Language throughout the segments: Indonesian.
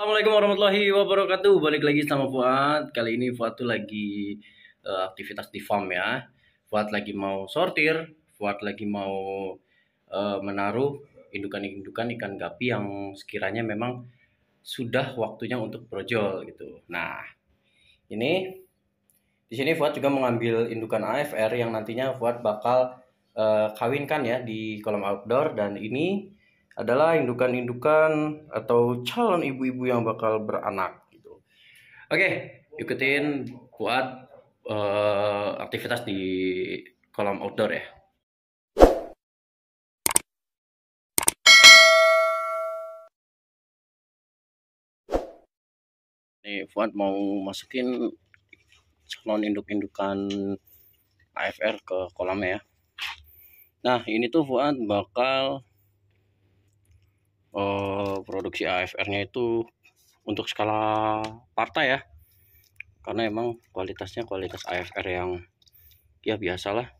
Assalamualaikum warahmatullahi wabarakatuh. Balik lagi sama Fuad. Kali ini Fuad tuh lagi uh, aktivitas di farm ya. Fuad lagi mau sortir, Fuad lagi mau uh, menaruh indukan-indukan ikan gapi yang sekiranya memang sudah waktunya untuk brojol gitu. Nah, ini di sini Fuad juga mengambil indukan AFR yang nantinya Fuad bakal uh, kawinkan ya di kolam outdoor dan ini adalah indukan-indukan atau calon ibu-ibu yang bakal beranak gitu. Oke, okay, ikutin buat uh, aktivitas di kolam outdoor ya. Nih, Fuad mau masukin calon induk-indukan AFR ke kolamnya ya. Nah, ini tuh Fuad bakal uh, produksi AFR-nya itu untuk skala partai ya karena emang kualitasnya kualitas AFR yang ya biasalah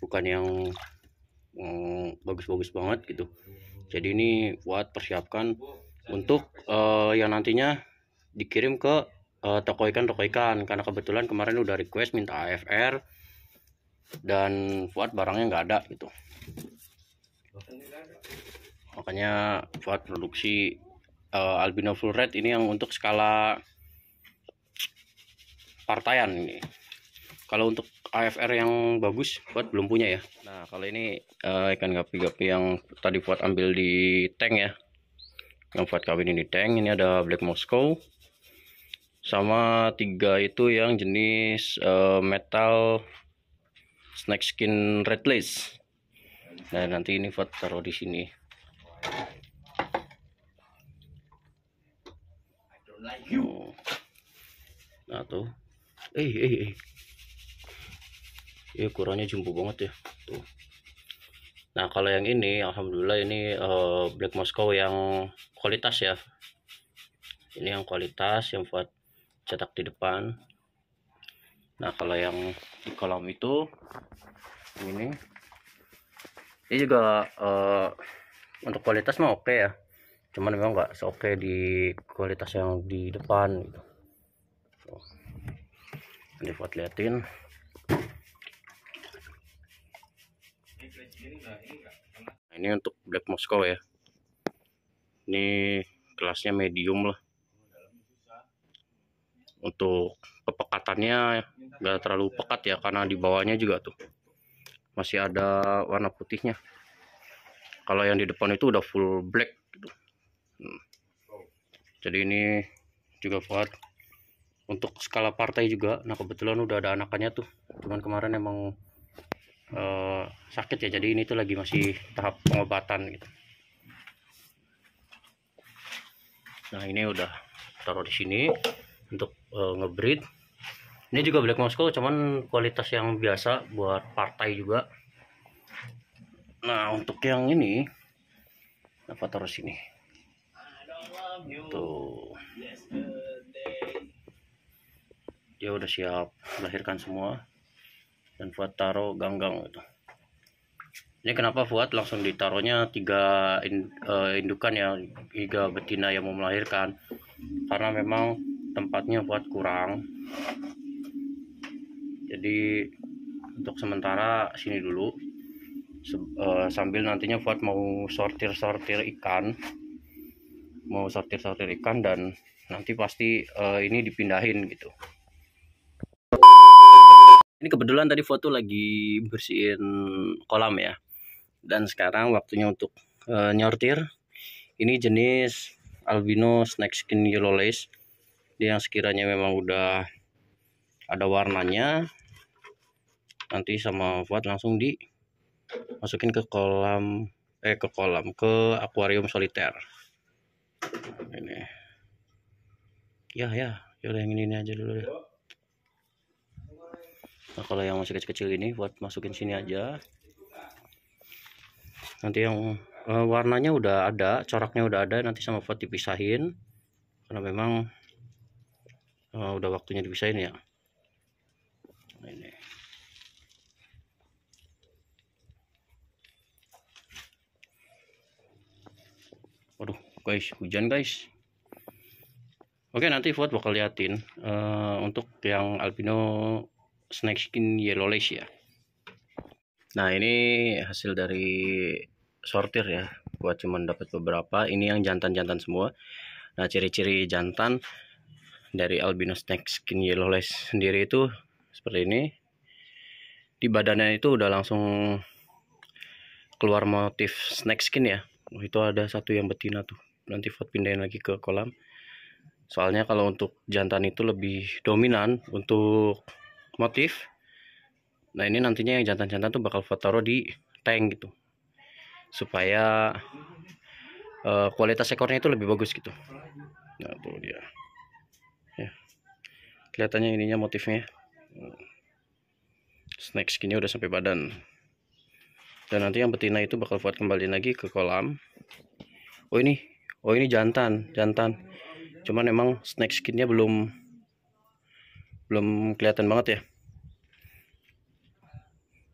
bukan yang mm, bagus-bagus mm, banget gitu jadi ini buat persiapkan untuk uh, yang nantinya dikirim ke uh, toko ikan toko ikan karena kebetulan kemarin udah request minta AFR dan buat barangnya nggak ada gitu makanya buat produksi uh, albino full red ini yang untuk skala partaian ini kalau untuk AFR yang bagus buat belum punya ya nah kalau ini uh, ikan gapi-gapi yang tadi buat ambil di tank ya yang buat kawin ini tank ini ada black Moscow sama tiga itu yang jenis uh, metal snake skin red lace nah nanti ini buat taruh di sini Oh. Nah tuh. Eh eh eh. Ini iya, kurangnya jumbo banget ya. Tuh. Nah kalau yang ini, alhamdulillah ini uh, Black Moscow yang kualitas ya. Ini yang kualitas yang buat cetak di depan. Nah kalau yang di kolam itu ini, ini juga uh, untuk kualitas mah oke ya cuman memang nggak seoke di kualitas yang di depan gitu ini buat liatin nah, ini untuk black Moscow ya ini kelasnya medium lah untuk kepekatannya nggak terlalu pekat ya karena di bawahnya juga tuh masih ada warna putihnya kalau yang di depan itu udah full black gitu. Hmm. jadi ini juga buat untuk skala partai juga nah kebetulan udah ada anakannya tuh cuman kemarin emang uh, sakit ya jadi ini tuh lagi masih tahap pengobatan gitu nah ini udah taruh di sini untuk uh, ngebreed ini juga black moscow cuman kualitas yang biasa buat partai juga Nah, untuk yang ini apa taruh sini? Tuh. Dia udah siap melahirkan semua. Dan buat taruh ganggang itu. Ini kenapa buat langsung ditaruhnya tiga eh, indukan ya, tiga betina yang mau melahirkan. Karena memang tempatnya buat kurang. Jadi untuk sementara sini dulu Eh, sambil nantinya Fuad mau sortir-sortir ikan mau sortir-sortir ikan dan nanti pasti uh, ini dipindahin gitu ini kebetulan tadi foto lagi bersihin kolam ya dan sekarang waktunya untuk uh, nyortir ini jenis albino snake skin yellow lace dia yang sekiranya memang udah ada warnanya nanti sama Fuad langsung di masukin ke kolam eh ke kolam ke akuarium soliter ini ya ya yaudah yang ini, ini aja dulu ya nah kalau yang masih kecil-kecil ini buat masukin sini aja nanti yang uh, warnanya udah ada coraknya udah ada nanti sama buat dipisahin karena memang uh, udah waktunya dipisahin ya nah, ini guys hujan guys oke nanti buat bakal liatin uh, untuk yang albino snake skin yellow lace ya nah ini hasil dari sortir ya Buat cuman dapat beberapa ini yang jantan-jantan semua nah ciri-ciri jantan dari albino snake skin yellow lace sendiri itu seperti ini di badannya itu udah langsung keluar motif snake skin ya itu ada satu yang betina tuh nanti vote pindahin lagi ke kolam soalnya kalau untuk jantan itu lebih dominan untuk motif nah ini nantinya yang jantan-jantan tuh bakal vote taruh di tank gitu supaya uh, kualitas ekornya itu lebih bagus gitu nah tuh dia ya kelihatannya ininya motifnya snack skinnya udah sampai badan dan nanti yang betina itu bakal buat kembali lagi ke kolam oh ini oh ini jantan jantan cuman emang snake skinnya belum belum kelihatan banget ya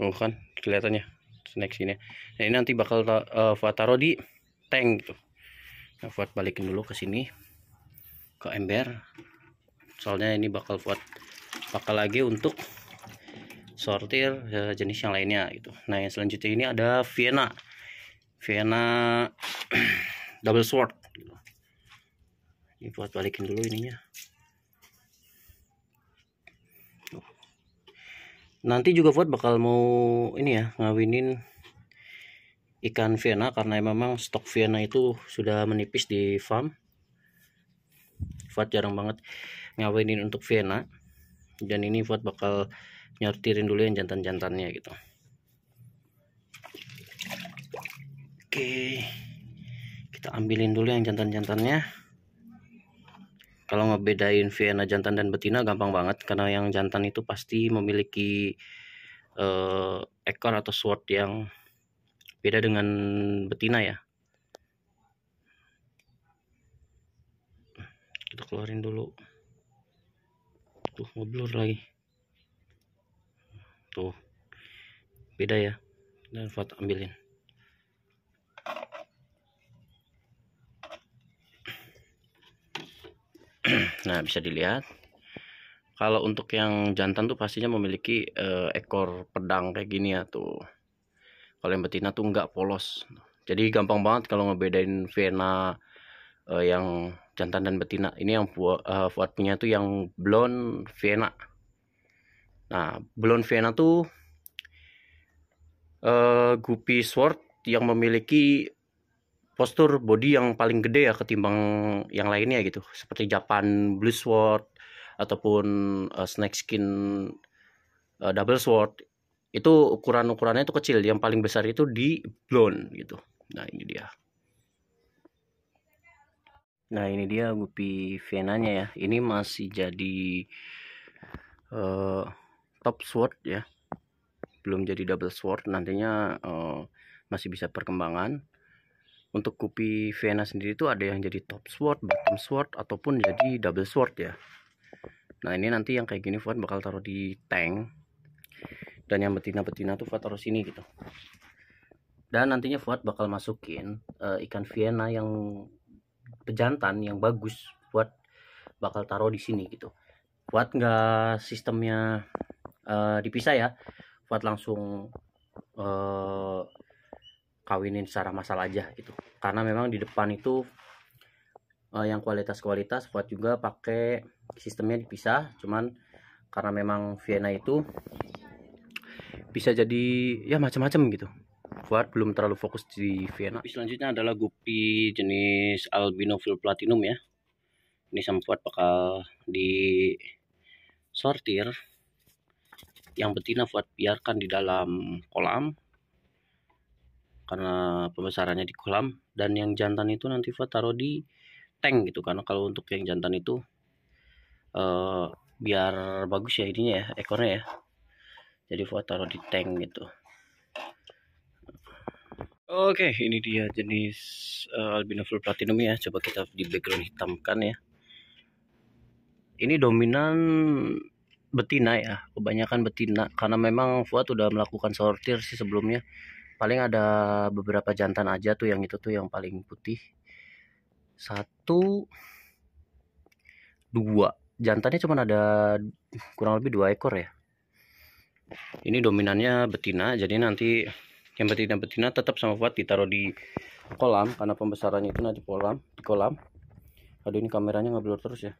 oh kan kelihatannya snack skinnya. nah ini nanti bakal uh, Fuad di tank gitu nah buat balikin dulu ke sini ke ember soalnya ini bakal buat bakal lagi untuk sortir jenis yang lainnya gitu nah yang selanjutnya ini ada Vienna Vienna double sword ini buat balikin dulu ininya nanti juga buat bakal mau ini ya ngawinin ikan Vienna karena memang stok Vienna itu sudah menipis di farm buat jarang banget ngawinin untuk Vienna dan ini buat bakal nyortirin dulu yang jantan-jantannya gitu oke okay kita ambilin dulu yang jantan-jantannya kalau ngebedain Vienna jantan dan betina gampang banget karena yang jantan itu pasti memiliki uh, ekor atau sword yang beda dengan betina ya kita keluarin dulu tuh ngeblur lagi tuh beda ya dan foto ambilin nah bisa dilihat kalau untuk yang jantan tuh pastinya memiliki uh, ekor pedang kayak gini ya tuh kalau yang betina tuh nggak polos jadi gampang banget kalau ngebedain vena uh, yang jantan dan betina ini yang uh, punya tuh yang blonde vena nah blonde vena tuh uh, guppy sword yang memiliki postur body yang paling gede ya ketimbang yang lainnya gitu seperti Japan Blue Sword ataupun uh, Snake Skin uh, Double Sword itu ukuran ukurannya itu kecil yang paling besar itu di blonde gitu nah ini dia nah ini dia gupi venanya ya ini masih jadi uh, top sword ya belum jadi double sword nantinya uh, masih bisa perkembangan untuk kopi Vienna sendiri itu ada yang jadi top sword, bottom sword, ataupun jadi double sword ya. Nah ini nanti yang kayak gini Fuad bakal taruh di tank. Dan yang betina-betina tuh Fuad taruh sini gitu. Dan nantinya Fuad bakal masukin uh, ikan Vienna yang pejantan, yang bagus. Fuad bakal taruh di sini gitu. Fuad nggak sistemnya uh, dipisah ya. Fuad langsung... Uh, kawinin secara massal aja gitu karena memang di depan itu uh, yang kualitas-kualitas Fuad juga pakai sistemnya dipisah cuman karena memang Vienna itu bisa jadi ya macam-macam gitu Fuad belum terlalu fokus di Vienna selanjutnya adalah gupi jenis albino full platinum ya ini sama Fuad bakal di sortir yang betina buat biarkan di dalam kolam karena pembesarannya di kolam dan yang jantan itu nanti Fa taruh di tank gitu karena kalau untuk yang jantan itu uh, biar bagus ya ininya ya ekornya ya jadi Fa taruh di tank gitu Oke, ini dia jenis uh, albino full platinum ya. Coba kita di background hitamkan ya. Ini dominan betina ya, kebanyakan betina karena memang Fuad udah melakukan sortir sih sebelumnya paling ada beberapa jantan aja tuh yang itu tuh yang paling putih satu dua jantannya cuma ada kurang lebih dua ekor ya ini dominannya betina jadi nanti yang betina betina tetap sama buat ditaruh di kolam karena pembesarannya itu nanti kolam di kolam aduh ini kameranya nggak blur terus ya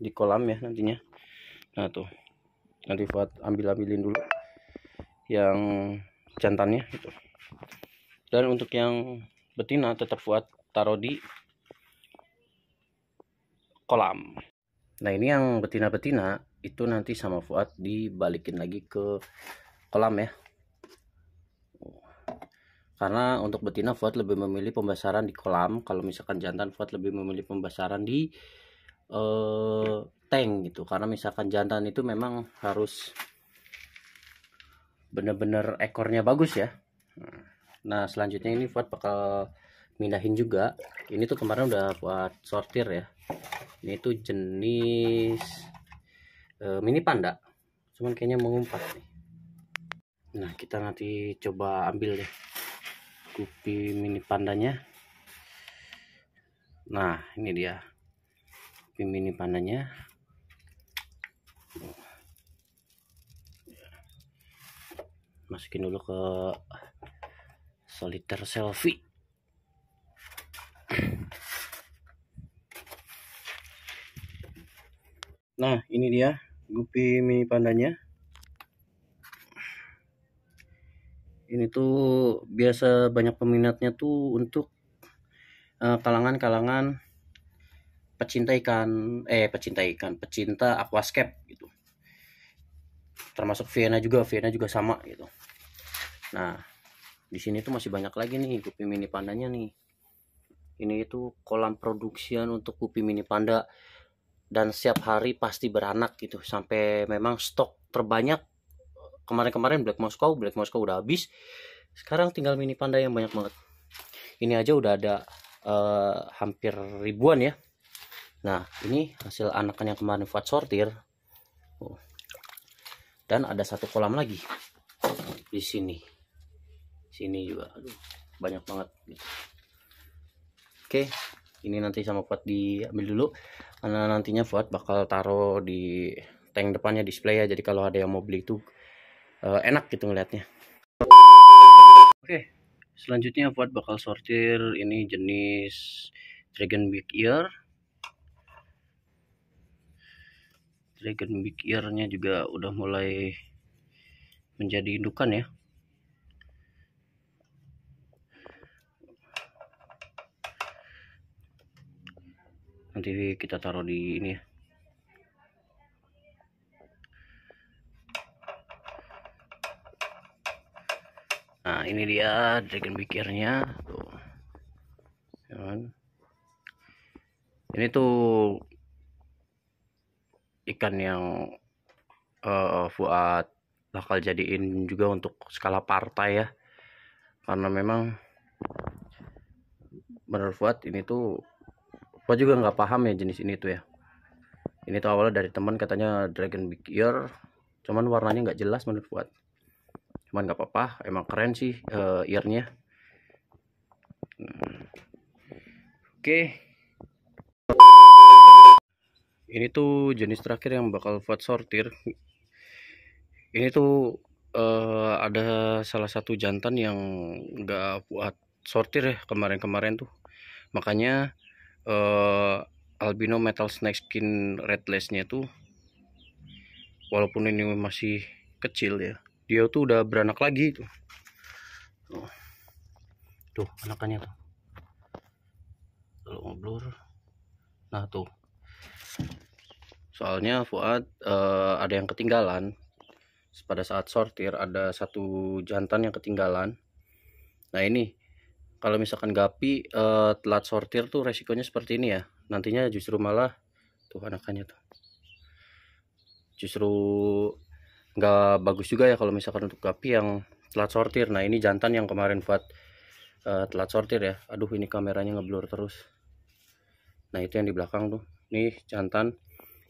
di kolam ya nantinya nah tuh nanti buat ambil ambilin dulu yang jantannya itu dan untuk yang betina tetap buat taruh di kolam nah ini yang betina-betina itu nanti sama Fuad dibalikin lagi ke kolam ya karena untuk betina Fuad lebih memilih pembesaran di kolam kalau misalkan jantan Fuad lebih memilih pembesaran di eh, tank gitu karena misalkan jantan itu memang harus bener-bener ekornya bagus ya nah selanjutnya ini buat bakal mindahin juga ini tuh kemarin udah buat sortir ya ini tuh jenis uh, mini panda cuman kayaknya mengumpat nih nah kita nanti coba ambil deh kupi mini pandanya nah ini dia kupi mini pandanya masukin dulu ke soliter selfie nah ini dia gupi mini pandanya ini tuh biasa banyak peminatnya tuh untuk eh, kalangan-kalangan uh, pecinta ikan eh pecinta ikan pecinta aquascape gitu termasuk Vienna juga Vienna juga sama gitu nah di sini tuh masih banyak lagi nih kupi mini pandanya nih ini itu kolam produksian untuk kupi mini panda dan setiap hari pasti beranak gitu sampai memang stok terbanyak kemarin-kemarin Black Moscow Black Moscow udah habis sekarang tinggal mini panda yang banyak banget ini aja udah ada uh, hampir ribuan ya nah ini hasil anakan yang kemarin buat sortir oh. dan ada satu kolam lagi di sini sini juga aduh banyak banget gitu. oke ini nanti sama Fuad diambil dulu karena nantinya Fuad bakal taruh di tank depannya display ya jadi kalau ada yang mau beli itu uh, enak gitu ngelihatnya oke selanjutnya Fuad bakal sortir ini jenis Dragon Big Ear Dragon Big Ear nya juga udah mulai menjadi indukan ya nanti kita taruh di ini ya nah ini dia dragon pikirnya tuh ya kan? ini tuh ikan yang uh, Fuad bakal jadiin juga untuk skala partai ya karena memang menurut Fuad ini tuh gua juga nggak paham ya jenis ini tuh ya ini tuh awalnya dari teman katanya dragon big ear cuman warnanya nggak jelas menurut buat cuman nggak apa-apa emang keren sih uh, earnya oke okay. ini tuh jenis terakhir yang bakal buat sortir ini tuh uh, ada salah satu jantan yang nggak buat sortir ya kemarin-kemarin tuh makanya uh, albino metal snake skin red nya tuh walaupun ini masih kecil ya dia tuh udah beranak lagi tuh tuh, tuh anakannya tuh kalau ngeblur nah tuh soalnya Fuad uh, ada yang ketinggalan pada saat sortir ada satu jantan yang ketinggalan nah ini kalau misalkan gapi uh, telat sortir tuh resikonya seperti ini ya nantinya justru malah tuh anakannya tuh justru nggak bagus juga ya kalau misalkan untuk gapi yang telat sortir nah ini jantan yang kemarin buat uh, telat sortir ya aduh ini kameranya ngeblur terus nah itu yang di belakang tuh Nih jantan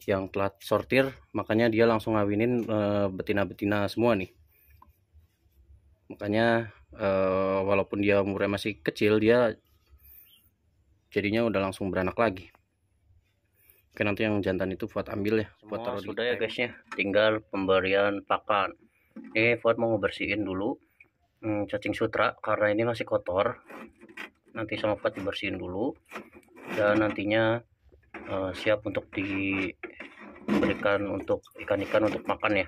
yang telat sortir makanya dia langsung ngawinin eh, betina-betina uh, semua nih makanya uh, walaupun dia umurnya masih kecil dia jadinya udah langsung beranak lagi Oke nanti yang jantan itu buat ambil ya buat taruh sudah di ya guys ya. tinggal pemberian pakan ini buat mau ngebersihin dulu hmm, cacing sutra karena ini masih kotor nanti sama Fuad dibersihin dulu dan nantinya uh, siap untuk diberikan untuk ikan-ikan untuk makan ya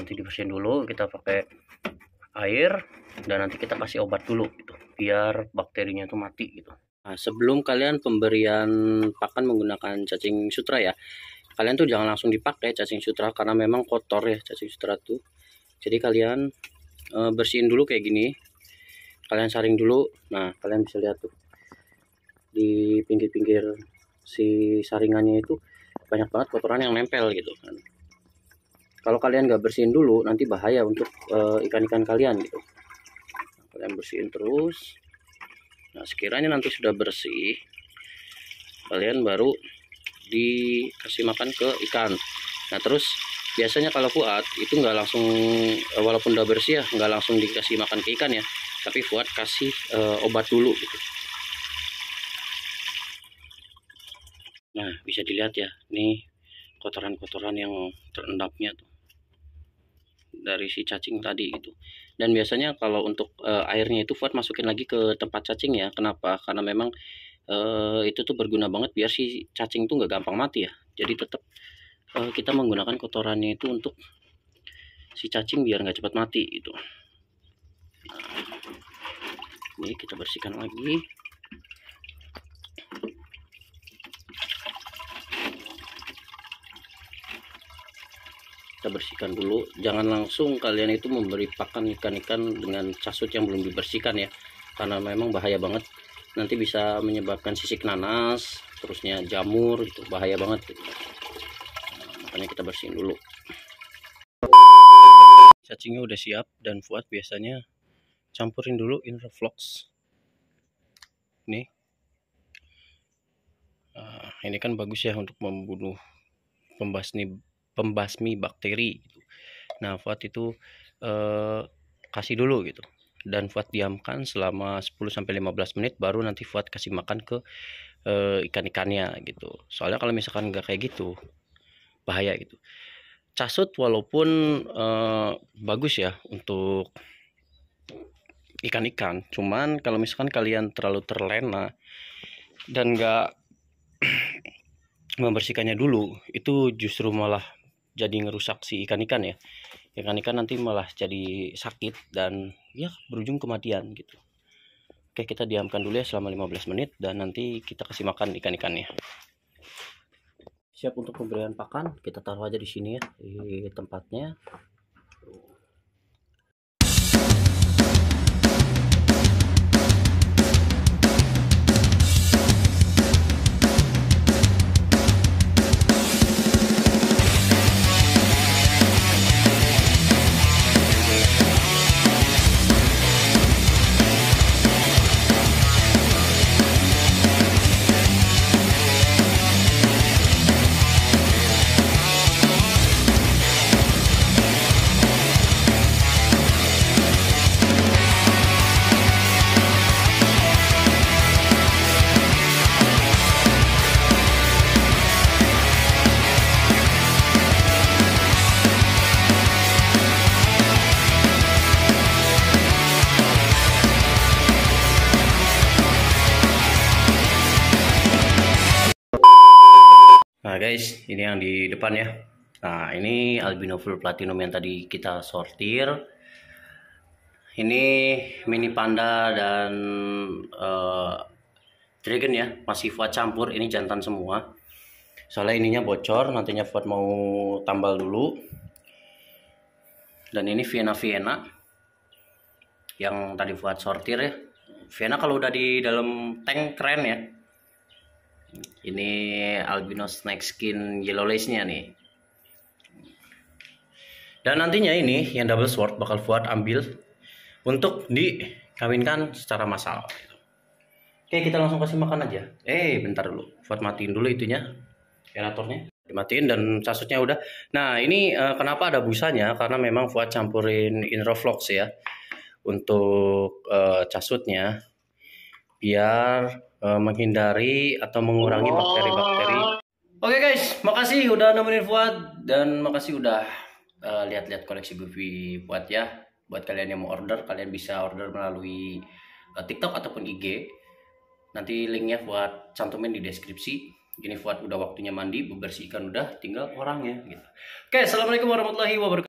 nanti dibersihin dulu kita pakai air dan nanti kita kasih obat dulu gitu biar bakterinya itu mati gitu nah, sebelum kalian pemberian pakan menggunakan cacing sutra ya kalian tuh jangan langsung dipakai cacing sutra karena memang kotor ya cacing sutra tuh jadi kalian e, bersihin dulu kayak gini kalian saring dulu nah kalian bisa lihat tuh di pinggir-pinggir si saringannya itu banyak banget kotoran yang nempel gitu kan kalau kalian gak bersihin dulu nanti bahaya untuk eh, ikan-ikan uh, kalian gitu kalian bersihin terus nah sekiranya nanti sudah bersih kalian baru dikasih makan ke ikan nah terus biasanya kalau kuat, itu nggak langsung eh, walaupun udah bersih ya nggak langsung dikasih makan ke ikan ya tapi kuat kasih uh, obat dulu gitu nah bisa dilihat ya ini kotoran-kotoran yang terendapnya tuh dari si cacing tadi gitu. Dan biasanya kalau untuk uh, airnya itu Fuad masukin lagi ke tempat cacing ya. Kenapa? Karena memang uh, itu tuh berguna banget biar si cacing tuh nggak gampang mati ya. Jadi tetap uh, eh, kita menggunakan kotorannya itu untuk si cacing biar nggak cepat mati itu Nah, ini kita bersihkan lagi. kita bersihkan dulu jangan langsung kalian itu memberi pakan ikan-ikan dengan casut yang belum dibersihkan ya karena memang bahaya banget nanti bisa menyebabkan sisik nanas terusnya jamur itu bahaya banget nah, makanya kita bersihin dulu cacingnya udah siap dan Fuad biasanya campurin dulu interflox ini nah, ini kan bagus ya untuk membunuh pembasmi pembasmi bakteri gitu. Nah, Fuad itu eh, kasih dulu gitu. Dan Fuad diamkan selama 10 15 menit baru nanti Fuad kasih makan ke eh, ikan-ikannya gitu. Soalnya kalau misalkan nggak kayak gitu bahaya gitu. Casut walaupun eh, bagus ya untuk ikan-ikan, cuman kalau misalkan kalian terlalu terlena dan nggak membersihkannya dulu, itu justru malah jadi ngerusak si ikan-ikan ya ikan-ikan nanti malah jadi sakit dan ya berujung kematian gitu oke kita diamkan dulu ya selama 15 menit dan nanti kita kasih makan ikan-ikannya siap untuk pemberian pakan kita taruh aja di sini ya di tempatnya ini yang di depan ya nah ini albino full platinum yang tadi kita sortir ini mini panda dan uh, dragon ya masih buat campur ini jantan semua soalnya ininya bocor nantinya buat mau tambal dulu dan ini Vienna Vienna yang tadi buat sortir ya Vienna kalau udah di dalam tank keren ya ini albino snake skin yellow lace nya nih dan nantinya ini yang double sword bakal buat ambil untuk dikawinkan secara massal. Oke, kita langsung kasih makan aja. Eh, bentar dulu. buat matiin dulu itunya, generatornya. Dimatiin dan casutnya udah. Nah, ini uh, kenapa ada busanya? Karena memang buat campurin Inroflox ya untuk uh, eh, casutnya biar Eh, menghindari atau mengurangi bakteri-bakteri. Oh. Oke okay guys, makasih udah nemenin Fuad dan makasih udah uh, lihat-lihat koleksi Goofy Fuad ya. Buat kalian yang mau order, kalian bisa order melalui uh, TikTok ataupun IG. Nanti linknya Fuad cantumin di deskripsi. Ini Fuad udah waktunya mandi, bebersihkan udah, tinggal orangnya gitu. Oke, Assalamualaikum warahmatullahi wabarakatuh.